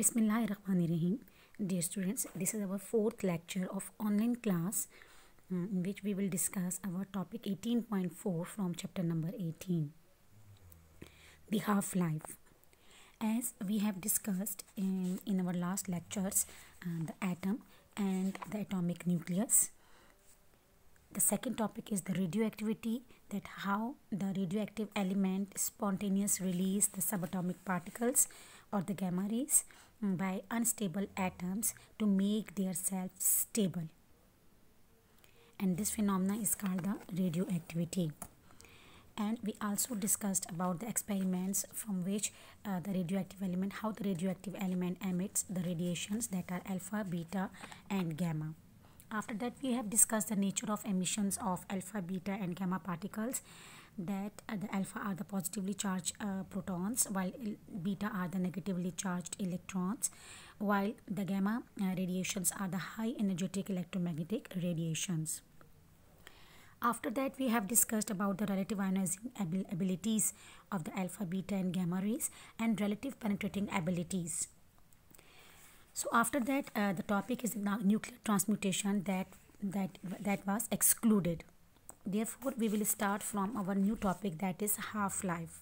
Rahim. Dear students, this is our fourth lecture of online class mm, in which we will discuss our topic 18.4 from chapter number 18. The half-life. As we have discussed in, in our last lectures, uh, the atom and the atomic nucleus. The second topic is the radioactivity, that how the radioactive element spontaneous release the subatomic particles or the gamma rays mm, by unstable atoms to make themselves stable and this phenomena is called the radioactivity and we also discussed about the experiments from which uh, the radioactive element how the radioactive element emits the radiations that are alpha beta and gamma after that, we have discussed the nature of emissions of alpha, beta and gamma particles that uh, the alpha are the positively charged uh, protons while beta are the negatively charged electrons while the gamma uh, radiations are the high energetic electromagnetic radiations. After that, we have discussed about the relative ionizing abilities of the alpha, beta and gamma rays and relative penetrating abilities. So after that, uh, the topic is now nuclear transmutation that that that was excluded. Therefore, we will start from our new topic that is half life.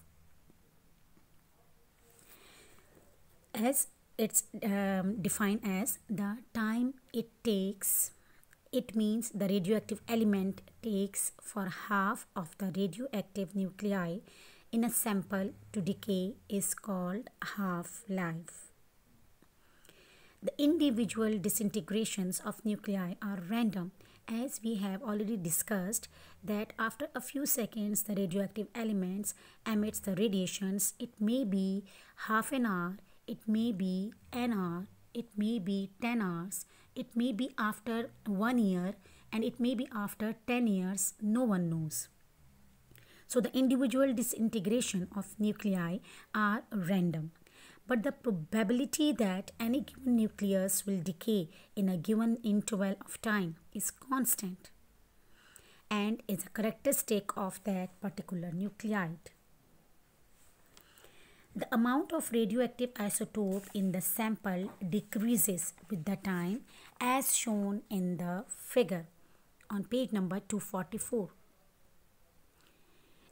As it's um, defined as the time it takes it means the radioactive element takes for half of the radioactive nuclei in a sample to decay is called half life the individual disintegrations of nuclei are random as we have already discussed that after a few seconds the radioactive elements emits the radiations it may be half an hour it may be an hour it may be 10 hours it may be after 1 year and it may be after 10 years no one knows so the individual disintegration of nuclei are random but the probability that any given nucleus will decay in a given interval of time is constant and is a characteristic of that particular nuclide. The amount of radioactive isotope in the sample decreases with the time as shown in the figure on page number 244.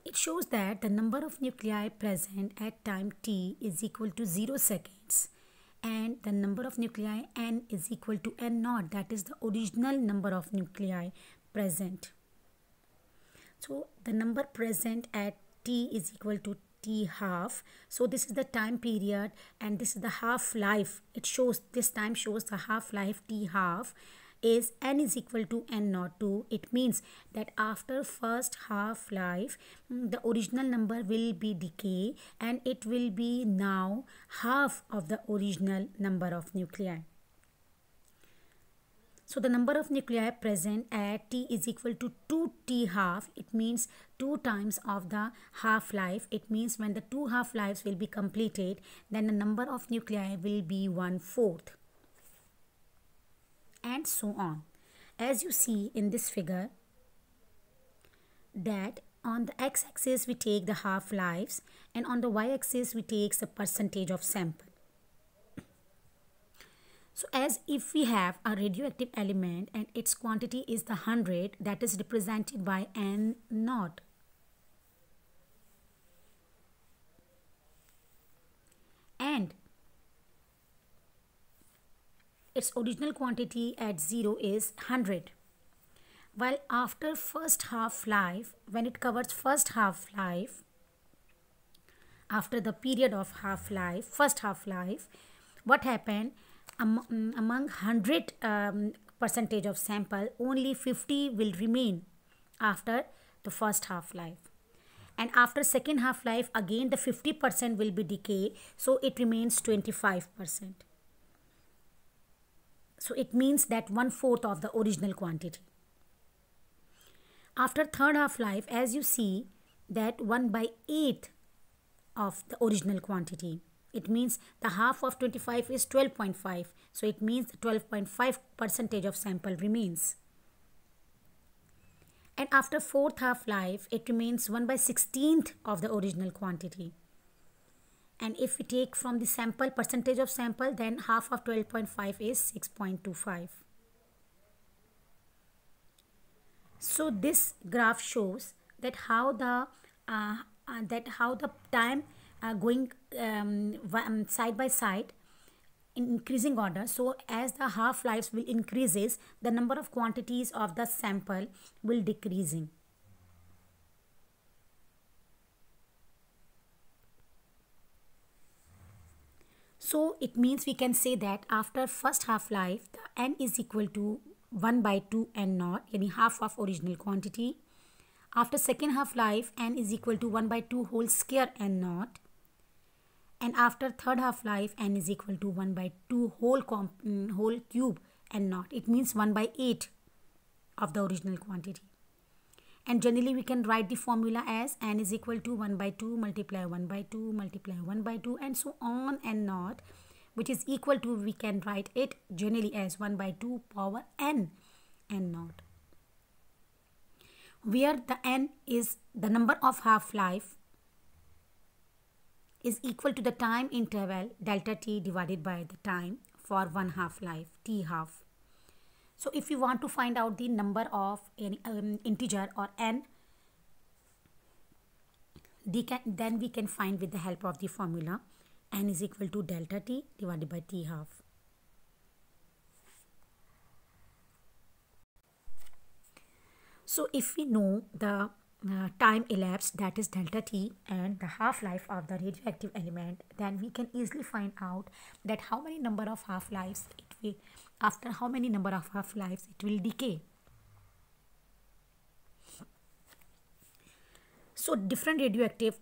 It shows that the number of nuclei present at time t is equal to 0 seconds and the number of nuclei n is equal to n naught that is the original number of nuclei present. So the number present at t is equal to t half. So this is the time period and this is the half life. It shows this time shows the half life t half is n is equal to n not 2 it means that after first half life mm, the original number will be decay and it will be now half of the original number of nuclei so the number of nuclei present at T is equal to 2T half. It means 2 times of the half-life. It means when the two half-lives will be completed, then the number of nuclei will be one-fourth and so on. As you see in this figure that on the x-axis we take the half-lives and on the y-axis we take the percentage of sample. So as if we have a radioactive element and its quantity is the 100 that is represented by N naught. And its original quantity at 0 is 100 while after first half life when it covers first half life after the period of half life first half life what happened um, among 100 um, percentage of sample only 50 will remain after the first half life and after second half life again the 50% will be decay so it remains 25% so it means that one-fourth of the original quantity. After third half-life, as you see, that 1 by eighth of the original quantity. It means the half of 25 is 12.5. So it means 12.5 percentage of sample remains. And after fourth half-life, it remains 1 by 16th of the original quantity and if we take from the sample percentage of sample then half of 12.5 is 6.25 so this graph shows that how the uh, uh, that how the time uh, going um, um side by side in increasing order so as the half lives will increases the number of quantities of the sample will decreasing So it means we can say that after first half-life, the n is equal to 1 by 2 n naught, yani half of original quantity. After second half-life, n is equal to 1 by 2 whole square n naught. And after third half-life, n is equal to 1 by 2 whole, comp, mm, whole cube n naught. It means 1 by 8 of the original quantity and generally we can write the formula as n is equal to 1 by 2 multiply 1 by 2 multiply 1 by 2 and so on and not which is equal to we can write it generally as 1 by 2 power n and not where the n is the number of half-life is equal to the time interval delta t divided by the time for one half-life t half so if you want to find out the number of an um, integer or n, can, then we can find with the help of the formula n is equal to delta t divided by t half. So if we know the uh, time elapsed that is delta t and the half-life of the radioactive element then we can easily find out that how many number of half-lives it will after how many number of half lives it will decay so different radioactive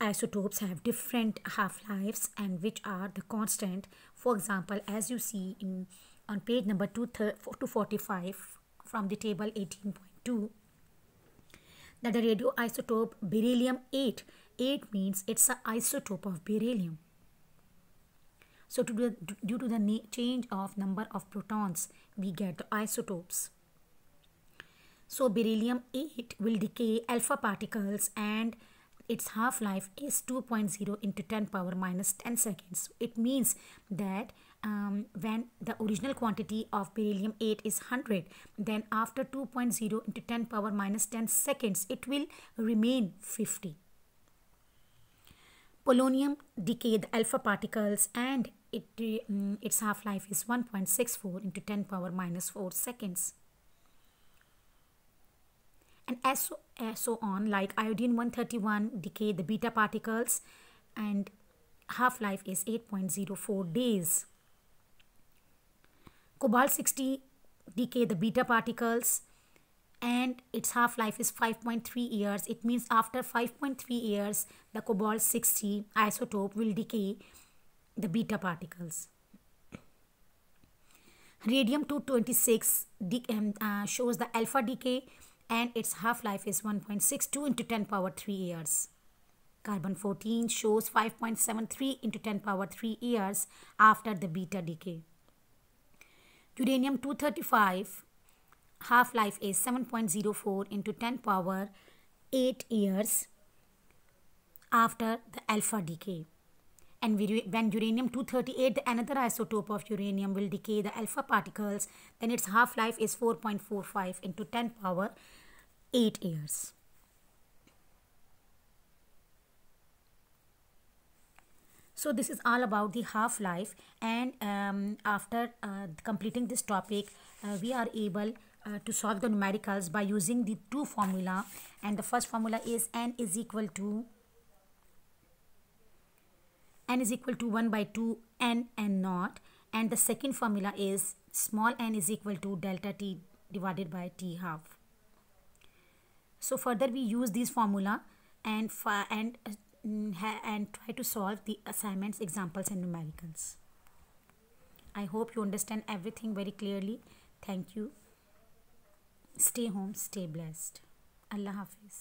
isotopes have different half lives and which are the constant for example as you see in on page number 245 from the table 18.2 that the radioisotope beryllium 8 8 means it's an isotope of beryllium so to do, due to the change of number of protons, we get the isotopes. So beryllium-8 will decay alpha particles and its half-life is 2.0 into 10 power minus 10 seconds. It means that um, when the original quantity of beryllium 8 is 100 then after 2.0 into 10 power minus 10 seconds it will remain 50 polonium decay the alpha particles and it, um, its half-life is 1.64 into 10 power minus 4 seconds. And as so, as so on, like iodine-131 decay the beta particles and half-life is 8.04 days. Cobalt-60 decay the beta particles and its half-life is 5.3 years. It means after 5.3 years, the cobalt-60 isotope will decay the beta particles. Radium-226 um, uh, shows the alpha decay and its half-life is 1.62 into 10 power 3 years. Carbon-14 shows 5.73 into 10 power 3 years after the beta decay. Uranium-235 half-life is 7.04 into 10 power 8 years after the alpha decay. And when uranium-238, the another isotope of uranium, will decay the alpha particles, then its half-life is 4.45 into 10 power 8 years. So this is all about the half-life and um, after uh, completing this topic, uh, we are able uh, to solve the numericals by using the two formula and the first formula is n is equal to n is equal to 1 by 2 n and naught and the second formula is small n is equal to delta t divided by t half. So further we use this formula and and mm, and try to solve the assignments, examples and numericals. I hope you understand everything very clearly. Thank you. Stay home, stay blessed. Allah Hafiz.